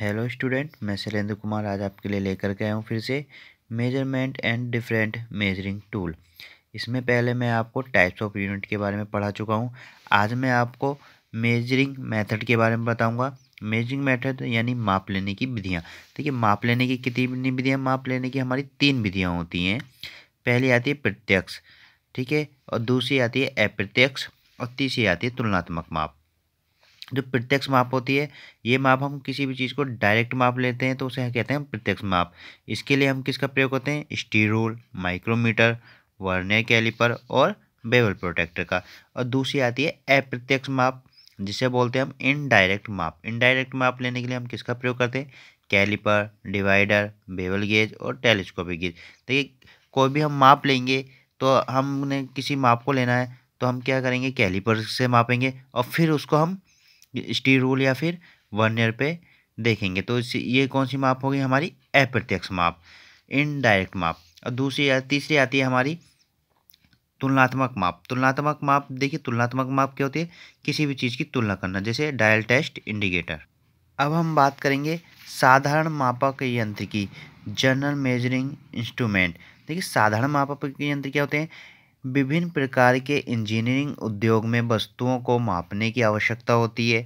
hello student मैं शैलेंद्र कुमार आज आपके लिए लेकर के आया हूँ फिर से measurement and different measuring tool इसमें पहले मैं आपको टाइप्स ऑफ यूनिट के बारे में पढ़ा चुका हूँ आज मैं आपको मेजरिंग मेथड के बारे में बताऊँगा मेजरिंग मेथड यानी माप लेने की विधियाँ देखिए माप लेने की कितनी विधियाँ माप लेने की हमारी तीन विधियाँ होती हैं पहली आती है प्रत्यक्ष ठीक है और दूसरी आती है अप्रत्यक्ष और तीसरी आती है तुलनात्मक माप जो प्रत्यक्ष माप होती है ये माप हम किसी भी चीज़ को डायरेक्ट माप लेते हैं तो उसे कहते हैं प्रत्यक्ष माप इसके लिए हम किसका प्रयोग करते हैं स्टीरोल माइक्रोमीटर वर्नियर कैलिपर और बेवल प्रोटेक्टर का और दूसरी आती है अप्रत्यक्ष माप जिसे बोलते हैं हम इनडायरेक्ट माप इनडायरेक्ट माप लेने के लिए हम किसका प्रयोग करते हैं कैलिपर डिवाइडर बेवल गेज और टेलीस्कोपिक गेज देखिए तो कोई भी हम माप लेंगे तो हमने किसी माप को लेना है तो हम क्या करेंगे कैलिपर से मापेंगे और फिर उसको हम स्टील रूल या फिर वन ईयर पे देखेंगे तो इस ये कौन सी माप होगी हमारी अप्रत्यक्ष माप इनडायरेक्ट माप और दूसरी या तीसरी आती है हमारी तुलनात्मक माप तुलनात्मक माप देखिए तुलनात्मक माप क्या होती है किसी भी चीज़ की तुलना करना जैसे डायल टेस्ट इंडिकेटर अब हम बात करेंगे साधारण मापक यंत्र की जनरल मेजरिंग इंस्ट्रूमेंट देखिए साधारण मापक यंत्र क्या होते हैं विभिन्न प्रकार के इंजीनियरिंग उद्योग में वस्तुओं को मापने की आवश्यकता होती है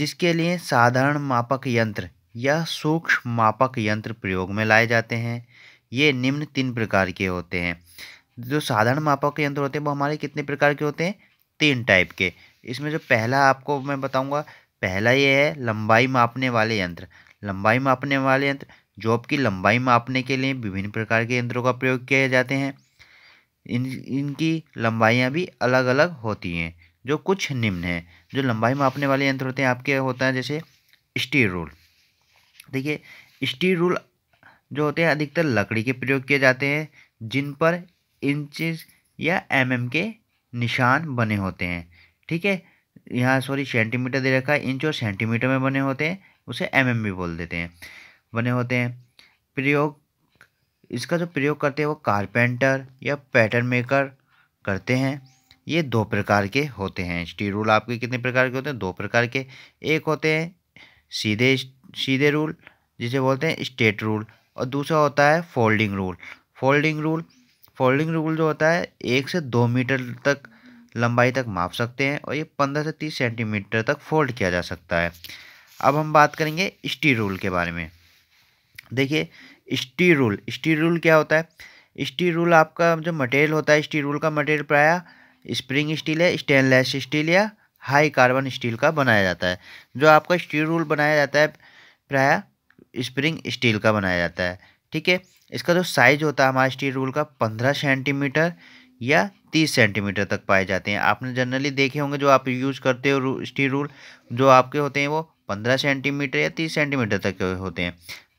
जिसके लिए साधारण मापक यंत्र या सूक्ष्म मापक यंत्र प्रयोग में लाए जाते हैं ये निम्न तीन प्रकार के होते हैं जो साधारण मापक यंत्र होते हैं वो हमारे कितने प्रकार के होते हैं तीन टाइप के इसमें जो पहला आपको मैं बताऊंगा पहला ये है लंबाई मापने वाले यंत्र लंबाई मापने वाले यंत्र जॉब की लंबाई मापने के लिए विभिन्न प्रकार के यंत्रों का प्रयोग किए जाते हैं इन इनकी लंबाइयाँ भी अलग अलग होती हैं जो कुछ निम्न हैं जो लंबाई मापने वाले यंत्र होते हैं आपके होता है जैसे स्टील रूल देखिए स्टील रूल जो होते हैं अधिकतर लकड़ी के प्रयोग किए जाते हैं जिन पर इंचज या एम mm के निशान बने होते हैं ठीक है यहाँ सॉरी सेंटीमीटर दे रखा है इंच और सेंटीमीटर में बने होते हैं उसे एम mm भी बोल देते हैं बने होते हैं प्रयोग इसका जो प्रयोग करते हैं वो कारपेंटर या पैटर्न मेकर करते हैं ये दो प्रकार के होते हैं स्टी रूल आपके कितने प्रकार के होते हैं दो प्रकार के एक होते हैं सीधे सीधे रूल जिसे बोलते हैं स्टेट रूल और दूसरा होता है folding rule folding rule folding rule जो होता है एक से दो मीटर तक लंबाई तक माप सकते हैं और ये पंद्रह से तीस सेंटीमीटर तक फोल्ड किया जा सकता है अब हम बात करेंगे स्टी रूल के बारे में देखिए रूल स्टी रूल क्या होता है रूल आपका जो मटेरियल होता है रूल का मटेरियल प्राय स्प्रिंग स्टील है स्टेनलेस स्टील या हाई कार्बन स्टील का बनाया जाता है जो आपका रूल बनाया जाता है प्राय स्प्रिंग स्टील का बनाया जाता है ठीक है इसका जो साइज होता है हमारा स्टील रूल का पंद्रह सेंटीमीटर या तीस सेंटीमीटर तक पाए जाते हैं आपने जनरली देखे होंगे जो आप यूज़ करते हो स्टील रूल जो आपके होते हैं वो पंद्रह सेंटीमीटर या तीस सेंटीमीटर तक होते हैं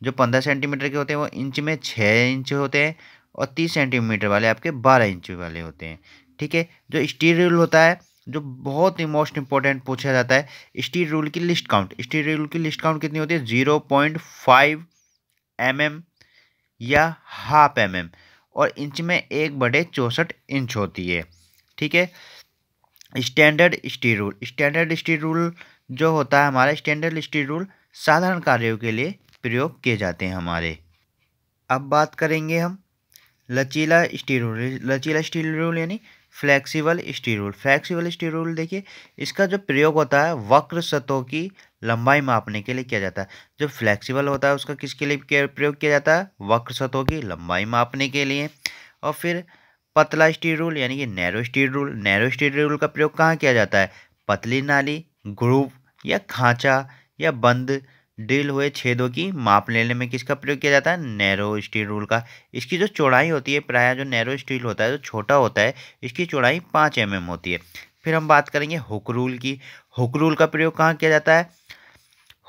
जो पंद्रह सेंटीमीटर के होते हैं वो इंच में छः इंच होते हैं और तीस सेंटीमीटर वाले आपके बारह इंच वाले होते हैं ठीक है जो स्टील रूल होता है जो बहुत ही मोस्ट इंपॉर्टेंट पूछा जाता है स्टील रूल की लिस्ट काउंट स्टील रूल की लिस्ट काउंट कितनी होती है zero point five M M या हाफ एम एम और इंच में एक बडे चौंसठ इंच होती है ठीक है standard steel rule standard steel rule जो होता है हमारा स्टैंडर्ड स्टील रूल साधारण कार्यों के लिए प्रयोग किए जाते हैं हमारे अब बात करेंगे हम लचीला स्टीरोल लचीला स्टीरोल यानी रूल स्टीरोल स्टील स्टीरोल देखिए इसका जो प्रयोग होता है वक्र सतों की लंबाई मापने के लिए किया जाता है जो फ्लैक्सीबल होता है उसका किसके लिए प्रयोग किया जाता है वक्र सतों की लंबाई मापने के लिए और फिर पतला स्टील रूल यानी कि narrow steel rule narrow steel rule का प्रयोग कहाँ किया जाता है पतली नाली ग्रूव या खांचा या बंद ड्रिल हुए छेदों की माप लेने में किसका प्रयोग किया जाता है नैरो स्टील रूल का इसकी जो चौड़ाई होती है प्रायः जो नैरो स्टील होता है जो छोटा होता है इसकी चौड़ाई पाँच एम mm होती है फिर हम बात करेंगे हुक रूल की हुक रूल का प्रयोग कहाँ किया जाता है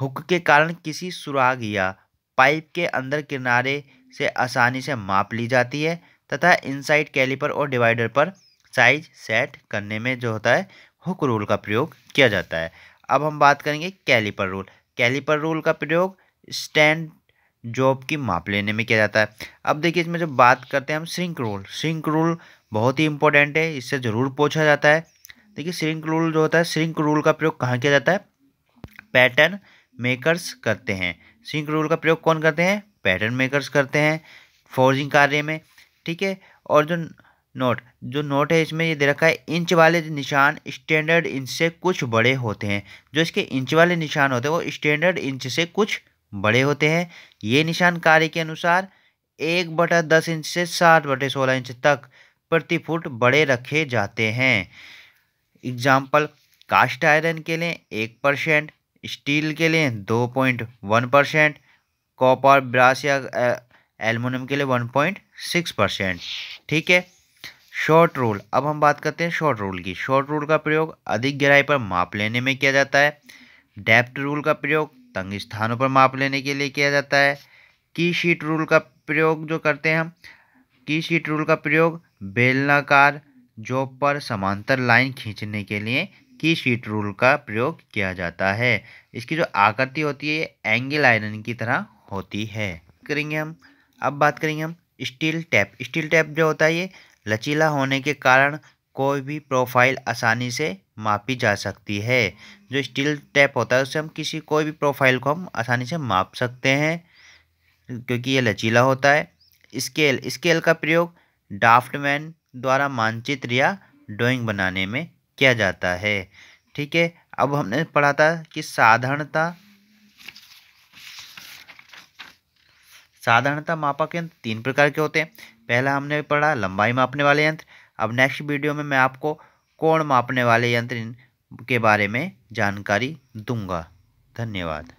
हुक के कारण किसी सुराग या पाइप के अंदर किनारे से आसानी से माप ली जाती है तथा इनसाइड कैलिपर और डिवाइडर पर साइज सेट करने में जो होता है हुक रूल का प्रयोग किया जाता है अब हम बात करेंगे कैलिपर रूल कैलिपर रूल का प्रयोग स्टैंड जॉब की माप लेने में किया जाता है अब देखिए इसमें जब बात करते हैं हम सिंक रूल सिंक रूल बहुत ही इंपॉर्टेंट है इससे ज़रूर पूछा जाता है देखिए सिंक रूल जो होता है सिंक रूल का प्रयोग कहाँ किया जाता है पैटर्न मेकर्स करते हैं सिंक रूल का प्रयोग कौन करते हैं पैटर्न मेकर्स करते हैं फोर्जिंग कार्य में ठीक है और जो नोट जो नोट है इसमें ये दे रखा है इंच वाले निशान स्टैंडर्ड इंच से कुछ बड़े होते हैं जो इसके इंच वाले निशान होते हैं वो स्टैंडर्ड इंच से कुछ बड़े होते हैं ये निशान कार्य के अनुसार एक बटा दस इंच से सात बटे सोलह इंच तक प्रति फुट बड़े रखे जाते हैं एग्जाम्पल कास्ट आयरन के लिए एक परसेंट स्टील के लिए दो point one percent copper brass या एलमिनियम के लिए वन पॉइंट सिक्स परसेंट ठीक है शॉर्ट रोल अब हम बात करते हैं शॉर्ट रोल की शॉर्ट रोल का प्रयोग अधिक गहराई पर माप लेने में किया जाता है डेप्थ रूल का प्रयोग तंग स्थानों पर माप लेने के लिए किया जाता है की शीट रूल का प्रयोग जो करते हैं हम की शीट रूल का प्रयोग बेलनाकार जॉब पर समांतर लाइन खींचने के लिए की शीट रूल का प्रयोग किया जाता है इसकी जो आकृति होती है एंगल आयरन की तरह होती है करेंगे हम अब बात करेंगे हम स्टील टैप स्टील टैप जो होता है ये लचीला होने के कारण कोई भी प्रोफाइल आसानी से मापी जा सकती है जो स्टील टैप होता है उससे हम किसी कोई भी प्रोफाइल को हम आसानी से माप सकते हैं क्योंकि ये लचीला होता है स्केल स्केल का प्रयोग डाफ्टमैन द्वारा मानचित्र या ड्राइंग बनाने में किया जाता है ठीक है अब हमने पढ़ा था कि साधारणता साधारणतः मापक यंत्र तीन प्रकार के होते हैं पहला हमने पढ़ा लंबाई मापने वाले यंत्र अब नेक्स्ट वीडियो में मैं आपको कोण मापने वाले यंत्र के बारे में जानकारी दूंगा धन्यवाद